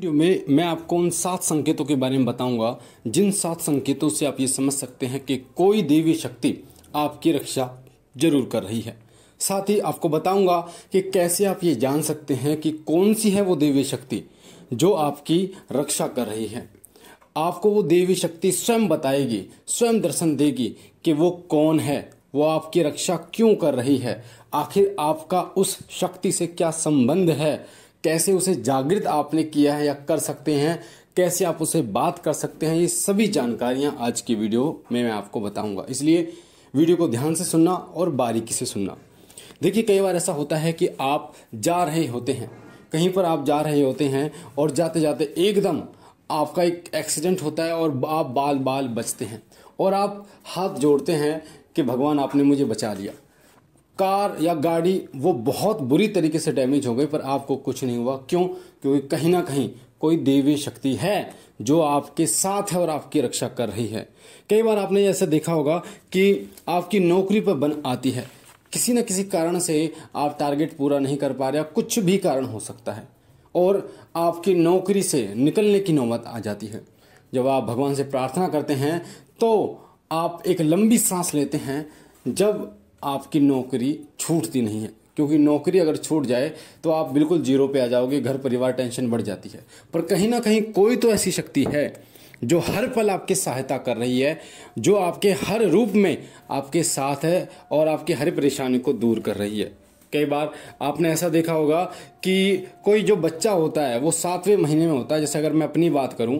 video में मैं आपको उन सात संकेतों के बारे में बताऊंगा जिन सात संकेतों से आप ये समझ सकते हैं कि कोई देवी शक्ति आपकी रक्षा जरूर कर रही है साथ ही आपको बताऊंगा कि कैसे आप ये जान सकते हैं कि कौन सी है वो देवी शक्ति जो आपकी रक्षा कर रही है आपको वो देवी शक्ति स्वयं बताएगी स्वयं दर्शन देगी कि वो कौन है वो आपकी रक्षा क्यों कर रही है आखिर आपका उस शक्ति से क्या संबंध है कैसे उसे जागृत आपने किया है या कर सकते हैं कैसे आप उसे बात कर सकते हैं ये सभी जानकारियाँ आज की वीडियो में मैं आपको बताऊँगा इसलिए वीडियो को ध्यान से सुनना और बारीकी से सुनना देखिए कई बार ऐसा होता है कि आप जा रहे होते हैं कहीं पर आप जा रहे होते हैं और जाते जाते एकदम आपका एक एक्सीडेंट होता है और आप बाल बाल बचते हैं और आप हाथ जोड़ते हैं कि भगवान आपने मुझे बचा लिया कार या गाड़ी वो बहुत बुरी तरीके से डैमेज हो गई पर आपको कुछ नहीं हुआ क्यों क्योंकि कहीं ना कहीं कोई देवी शक्ति है जो आपके साथ है और आपकी रक्षा कर रही है कई बार आपने ऐसा देखा होगा कि आपकी नौकरी पर बन आती है किसी न किसी कारण से आप टारगेट पूरा नहीं कर पा रहे कुछ भी कारण हो सकता है और आपकी नौकरी से निकलने की नौबत आ जाती है जब आप भगवान से प्रार्थना करते हैं तो आप एक लंबी सांस लेते हैं जब आपकी नौकरी छूटती नहीं है क्योंकि नौकरी अगर छूट जाए तो आप बिल्कुल जीरो पे आ जाओगे घर परिवार टेंशन बढ़ जाती है पर कहीं ना कहीं कोई तो ऐसी शक्ति है जो हर पल आपकी सहायता कर रही है जो आपके हर रूप में आपके साथ है और आपकी हर परेशानी को दूर कर रही है कई बार आपने ऐसा देखा होगा कि कोई जो बच्चा होता है वो सातवें महीने में होता है जैसे अगर मैं अपनी बात करूं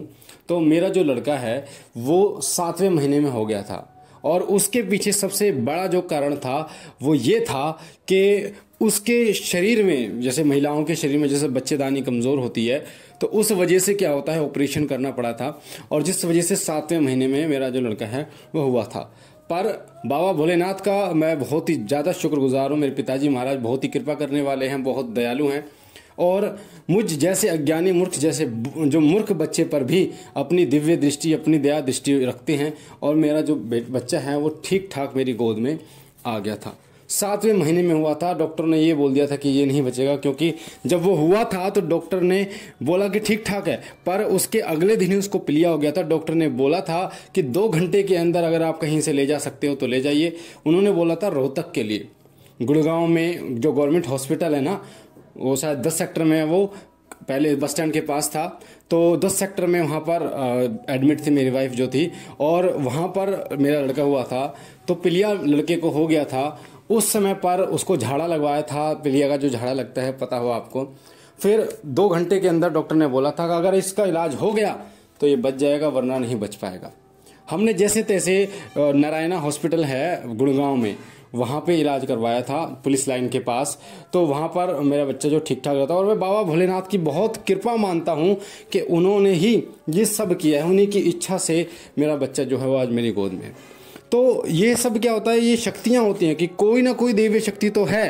तो मेरा जो लड़का है वो सातवें महीने में हो गया था और उसके पीछे सबसे बड़ा जो कारण था वो ये था कि उसके शरीर में जैसे महिलाओं के शरीर में जैसे बच्चेदानी कमज़ोर होती है तो उस वजह से क्या होता है ऑपरेशन करना पड़ा था और जिस वजह से सातवें महीने में मेरा जो लड़का है वह हुआ था पर बाबा भोलेनाथ का मैं बहुत ही ज़्यादा शुक्रगुजार हूँ मेरे पिताजी महाराज बहुत ही कृपा करने वाले हैं बहुत दयालु हैं और मुझ जैसे अज्ञानी मूर्ख जैसे जो मूर्ख बच्चे पर भी अपनी दिव्य दृष्टि अपनी दया दृष्टि रखते हैं और मेरा जो बच्चा है वो ठीक ठाक मेरी गोद में आ गया था सातवें महीने में हुआ था डॉक्टर ने ये बोल दिया था कि ये नहीं बचेगा क्योंकि जब वो हुआ था तो डॉक्टर ने बोला कि ठीक ठाक है पर उसके अगले दिन ही उसको पिलिया हो गया था डॉक्टर ने बोला था कि दो घंटे के अंदर अगर आप कहीं से ले जा सकते हो तो ले जाइए उन्होंने बोला था रोहतक के लिए गुड़गांव में जो गवर्नमेंट हॉस्पिटल है ना वो शायद दस सेक्टर में वो पहले बस स्टैंड के पास था तो दस सेक्टर में वहाँ पर एडमिट थी मेरी वाइफ जो थी और वहाँ पर मेरा लड़का हुआ था तो पिलिया लड़के को हो गया था उस समय पर उसको झाड़ा लगवाया था पिलिया का जो झाड़ा लगता है पता हो आपको फिर दो घंटे के अंदर डॉक्टर ने बोला था कि अगर इसका इलाज हो गया तो ये बच जाएगा वरना नहीं बच पाएगा हमने जैसे तैसे नारायणा हॉस्पिटल है गुड़गांव में वहाँ पे इलाज करवाया था पुलिस लाइन के पास तो वहाँ पर मेरा बच्चा जो ठीक ठाक रहता और मैं बाबा भोलेनाथ की बहुत कृपा मानता हूँ कि उन्होंने ही ये सब किया है उन्हीं की इच्छा से मेरा बच्चा जो है वो आज मेरी गोद में तो ये सब क्या होता है ये शक्तियाँ होती हैं कि कोई ना कोई देवी शक्ति तो है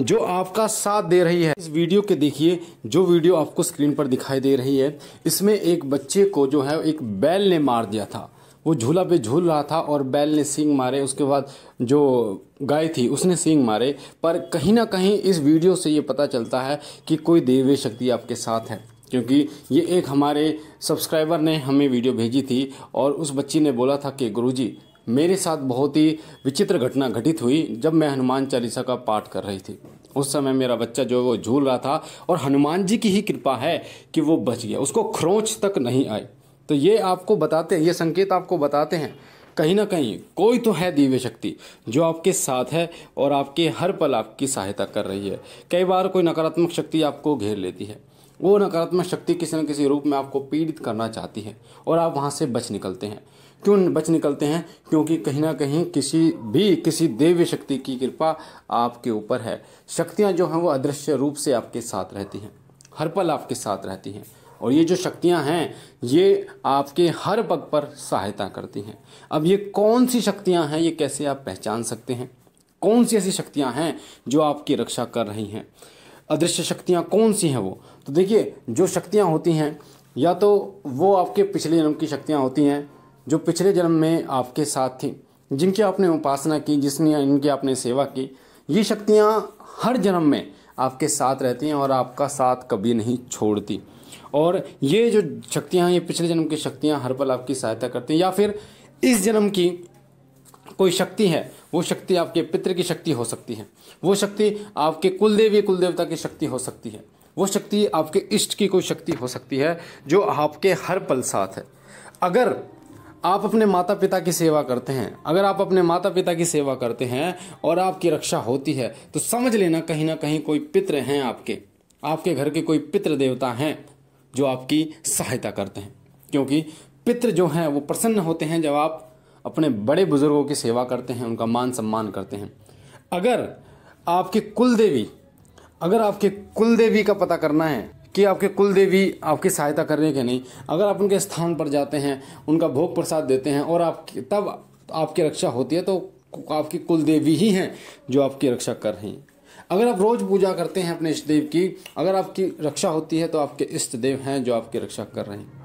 जो आपका साथ दे रही है इस वीडियो के देखिए जो वीडियो आपको स्क्रीन पर दिखाई दे रही है इसमें एक बच्चे को जो है एक बैल ने मार दिया था वो झूला पे झूल रहा था और बैल ने सींग मारे उसके बाद जो गाय थी उसने सींग मारे पर कहीं ना कहीं इस वीडियो से ये पता चलता है कि कोई देवी शक्ति आपके साथ है क्योंकि ये एक हमारे सब्सक्राइबर ने हमें वीडियो भेजी थी और उस बच्ची ने बोला था कि गुरुजी मेरे साथ बहुत ही विचित्र घटना घटित हुई जब मैं हनुमान चालीसा का पाठ कर रही थी उस समय मेरा बच्चा जो है वो झूल रहा था और हनुमान जी की ही कृपा है कि वो बच गया उसको खरोंच तक नहीं आई तो ये आपको बताते हैं ये संकेत आपको बताते हैं कहीं ना कहीं कोई तो है दिव्य शक्ति जो आपके साथ है और आपके हर पल आपकी सहायता कर रही है कई बार कोई नकारात्मक शक्ति आपको घेर लेती है वो नकारात्मक शक्ति किसी न किसी रूप में आपको पीड़ित करना चाहती है और आप वहाँ से बच निकलते हैं क्यों बच निकलते हैं क्योंकि कहीं ना कहीं किसी भी किसी देव्य शक्ति की कृपा आपके ऊपर है शक्तियाँ जो हैं वो अदृश्य रूप से आपके साथ रहती हैं हर पल आपके साथ रहती हैं और ये जो शक्तियाँ हैं ये आपके हर पग पर सहायता करती हैं अब ये कौन सी शक्तियाँ हैं ये कैसे आप पहचान सकते हैं कौन सी ऐसी शक्तियाँ हैं जो आपकी रक्षा कर रही हैं अदृश्य शक्तियाँ कौन सी हैं वो तो देखिए जो शक्तियाँ होती हैं या तो वो आपके पिछले जन्म की शक्तियाँ होती हैं जो पिछले जन्म में आपके साथ थी जिनकी आपने उपासना की जिसने इनकी आपने सेवा की ये शक्तियाँ हर जन्म में आपके साथ रहती हैं और आपका साथ कभी नहीं छोड़ती और ये जो शक्तियाँ हैं ये पिछले जन्म की शक्तियाँ हर पल आपकी सहायता करती हैं या फिर इस जन्म की कोई शक्ति है वो शक्ति आपके पितृ की शक्ति हो सकती है वो शक्ति आपके कुलदेवी कुलदेवता की शक्ति हो सकती है वो शक्ति आपके इष्ट की कोई शक्ति हो सकती है जो आपके हर पल साथ है अगर आप अपने माता पिता की सेवा करते हैं अगर आप अपने माता पिता की सेवा करते हैं और आपकी रक्षा होती है तो समझ लेना कहीं ना कहीं कोई पित्र हैं आपके आपके घर के कोई पितृ देवता हैं जो आपकी सहायता करते हैं क्योंकि पितृ जो हैं वो प्रसन्न होते हैं जब आप अपने बड़े बुजुर्गों की सेवा करते हैं उनका मान सम्मान करते हैं अगर आपके कुल देवी अगर आपके कुल देवी का पता करना है कि आपके कुल देवी आपकी सहायता कर रही है कि नहीं अगर आप उनके स्थान पर जाते हैं उनका भोग प्रसाद देते हैं और आप तब आपकी रक्षा होती है तो आपकी कुल देवी ही हैं जो आपकी रक्षा कर रही हैं अगर आप रोज़ पूजा करते हैं अपने इष्ट देव की अगर आपकी रक्षा होती है तो आपके इष्ट देव हैं जो आपकी रक्षा कर रहे हैं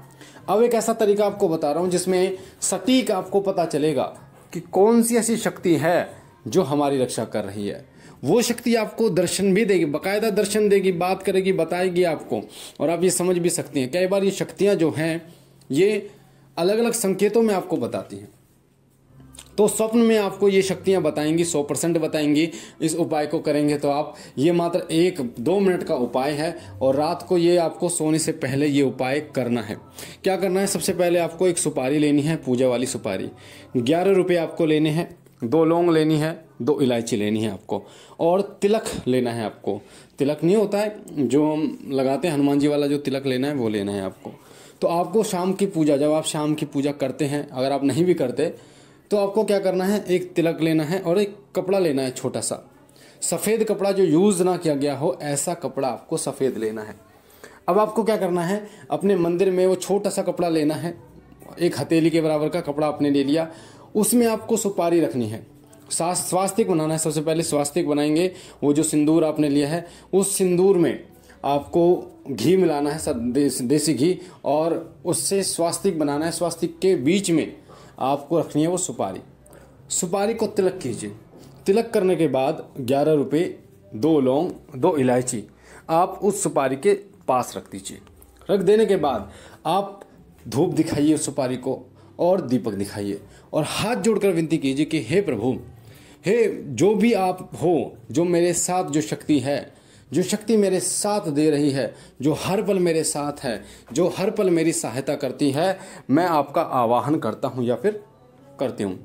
अब एक ऐसा तरीका आपको बता रहा हूँ जिसमें सटीक आपको पता चलेगा कि कौन सी ऐसी शक्ति है जो हमारी रक्षा कर रही है वो शक्ति आपको दर्शन भी देगी बाकायदा दर्शन देगी बात करेगी बताएगी आपको और आप ये समझ भी सकती हैं कई बार ये शक्तियाँ जो हैं ये अलग अलग संकेतों में आपको बताती हैं तो स्वप्न में आपको ये शक्तियाँ बताएंगी सौ परसेंट बताएंगी इस उपाय को करेंगे तो आप ये मात्र एक दो मिनट का उपाय है और रात को ये आपको सोने से पहले ये उपाय करना है क्या करना है सबसे पहले आपको एक सुपारी लेनी है पूजा वाली सुपारी ग्यारह रुपये आपको लेने हैं दो लौंग लेनी है दो इलायची लेनी है आपको और तिलक लेना है आपको तिलक नहीं होता है जो हम लगाते हैं हनुमान जी वाला जो तिलक लेना है वो लेना है आपको तो आपको शाम की पूजा जब आप शाम की पूजा करते हैं अगर आप नहीं भी करते तो आपको क्या करना है एक तिलक लेना है और एक कपड़ा लेना है छोटा सा सफ़ेद कपड़ा जो यूज़ ना किया गया हो ऐसा कपड़ा आपको सफ़ेद लेना है अब आपको क्या करना है अपने मंदिर में वो छोटा सा कपड़ा लेना है एक हथेली के बराबर का कपड़ा आपने ले लिया उसमें आपको सुपारी रखनी है स्वास्तिक बनाना है सबसे पहले स्वास्तिक बनाएंगे वो जो सिंदूर आपने लिया है उस सिंदूर में आपको घी मिलाना है सब देसी घी और उससे स्वास्तिक बनाना है स्वास्तिक के बीच में आपको रखनी है वो सुपारी सुपारी को तिलक कीजिए तिलक करने के बाद ग्यारह रुपये दो लौंग दो इलायची आप उस सुपारी के पास रख दीजिए रख देने के बाद आप धूप दिखाइए उस सुपारी को और दीपक दिखाइए और हाथ जोड़कर विनती कीजिए कि हे प्रभु हे जो भी आप हो जो मेरे साथ जो शक्ति है जो शक्ति मेरे साथ दे रही है जो हर पल मेरे साथ है जो हर पल मेरी सहायता करती है मैं आपका आवाहन करता हूँ या फिर करती हूँ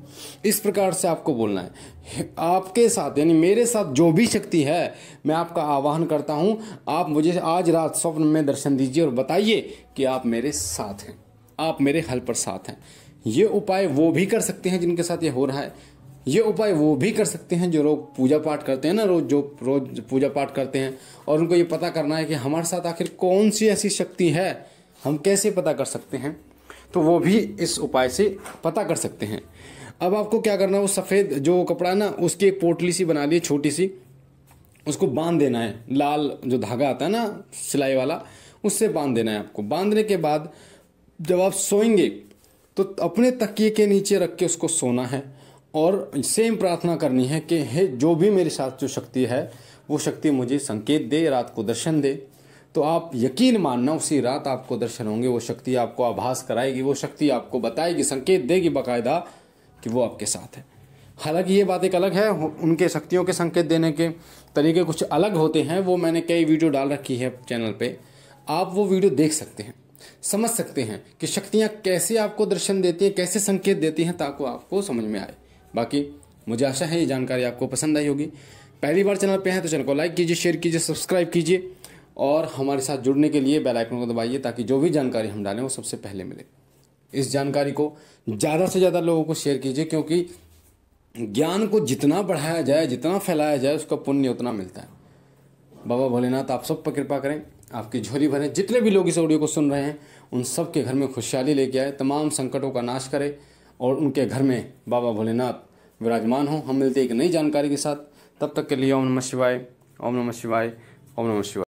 इस प्रकार से आपको बोलना है आपके साथ यानी मेरे साथ जो भी शक्ति है मैं आपका आवाहन करता हूँ आप मुझे आज रात स्वप्न में दर्शन दीजिए और बताइए कि आप मेरे साथ हैं आप मेरे हल पर साथ हैं ये उपाय वो भी कर सकते हैं जिनके साथ ये हो रहा है ये उपाय वो भी कर सकते हैं जो लोग पूजा पाठ करते हैं ना रोज जो रोज पूजा पाठ करते हैं और उनको ये पता करना है कि हमारे साथ आखिर कौन सी ऐसी शक्ति है हम कैसे पता कर सकते हैं तो वो भी इस उपाय से पता कर सकते हैं अब आपको क्या करना है वो सफ़ेद जो कपड़ा है ना उसकी पोटली सी बना ली छोटी सी उसको बांध देना है लाल जो धागा आता है ना सिलाई वाला उससे बांध देना है आपको बांधने के बाद जब आप सोएंगे तो अपने तकिए के नीचे रख के उसको सोना है और सेम प्रार्थना करनी है कि हे जो भी मेरे साथ जो शक्ति है वो शक्ति मुझे संकेत दे रात को दर्शन दे तो आप यकीन मानना उसी रात आपको दर्शन होंगे वो शक्ति आपको आभास कराएगी वो शक्ति आपको बताएगी संकेत देगी बाकायदा कि वो आपके साथ है हालांकि ये बात एक अलग है उनके शक्तियों के संकेत देने के तरीके कुछ अलग होते हैं वो मैंने कई वीडियो डाल रखी है चैनल पे आप वो वीडियो देख सकते हैं समझ सकते हैं कि शक्तियाँ कैसे आपको दर्शन देती हैं कैसे संकेत देती हैं ताकि आपको समझ में आए बाकी मुझे आशा है ये जानकारी आपको पसंद आई होगी पहली बार चैनल पे हैं तो चैनल को लाइक कीजिए शेयर कीजिए सब्सक्राइब कीजिए और हमारे साथ जुड़ने के लिए बेल आइकन को दबाइए ताकि जो भी जानकारी हम डालें वो सबसे पहले मिले इस जानकारी को ज़्यादा से ज़्यादा लोगों को शेयर कीजिए क्योंकि ज्ञान को जितना बढ़ाया जाए जितना फैलाया जाए उसका पुण्य उतना मिलता है बाबा भोलेनाथ आप सब पर कृपा करें आपकी झोली भरें जितने भी लोग इस ऑडियो को सुन रहे हैं उन सब के घर में खुशहाली लेके आए तमाम संकटों का नाश करें और उनके घर में बाबा भोलेनाथ विराजमान हों हम मिलते एक नई जानकारी के साथ तब तक के लिए ओम नमः शिवाय ओम नमः शिवाय ओम नमः शिवाय